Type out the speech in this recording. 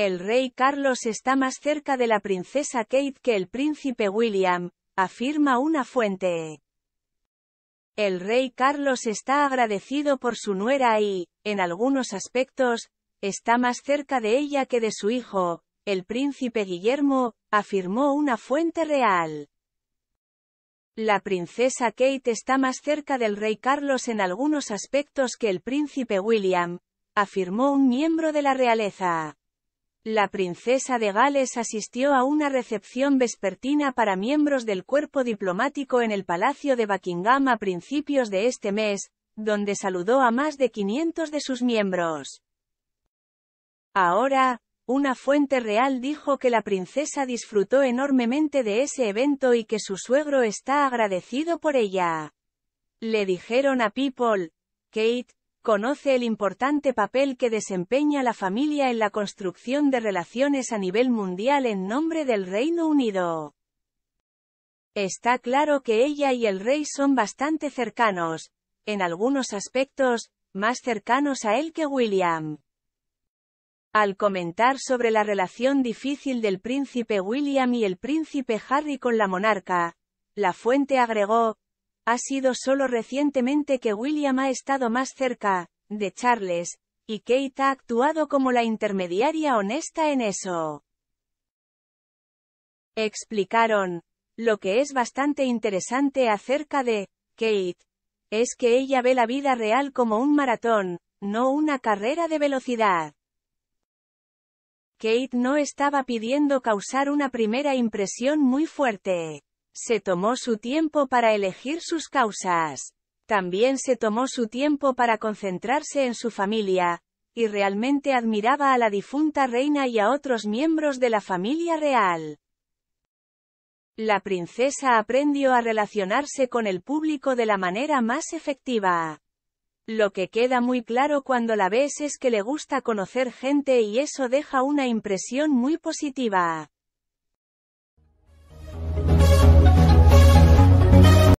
El rey Carlos está más cerca de la princesa Kate que el príncipe William, afirma una fuente. El rey Carlos está agradecido por su nuera y, en algunos aspectos, está más cerca de ella que de su hijo, el príncipe Guillermo, afirmó una fuente real. La princesa Kate está más cerca del rey Carlos en algunos aspectos que el príncipe William, afirmó un miembro de la realeza. La princesa de Gales asistió a una recepción vespertina para miembros del cuerpo diplomático en el Palacio de Buckingham a principios de este mes, donde saludó a más de 500 de sus miembros. Ahora, una fuente real dijo que la princesa disfrutó enormemente de ese evento y que su suegro está agradecido por ella. Le dijeron a People, Kate, conoce el importante papel que desempeña la familia en la construcción de relaciones a nivel mundial en nombre del Reino Unido. Está claro que ella y el rey son bastante cercanos, en algunos aspectos, más cercanos a él que William. Al comentar sobre la relación difícil del príncipe William y el príncipe Harry con la monarca, la fuente agregó, ha sido solo recientemente que William ha estado más cerca de Charles, y Kate ha actuado como la intermediaria honesta en eso. Explicaron, lo que es bastante interesante acerca de Kate, es que ella ve la vida real como un maratón, no una carrera de velocidad. Kate no estaba pidiendo causar una primera impresión muy fuerte. Se tomó su tiempo para elegir sus causas. También se tomó su tiempo para concentrarse en su familia, y realmente admiraba a la difunta reina y a otros miembros de la familia real. La princesa aprendió a relacionarse con el público de la manera más efectiva. Lo que queda muy claro cuando la ves es que le gusta conocer gente y eso deja una impresión muy positiva.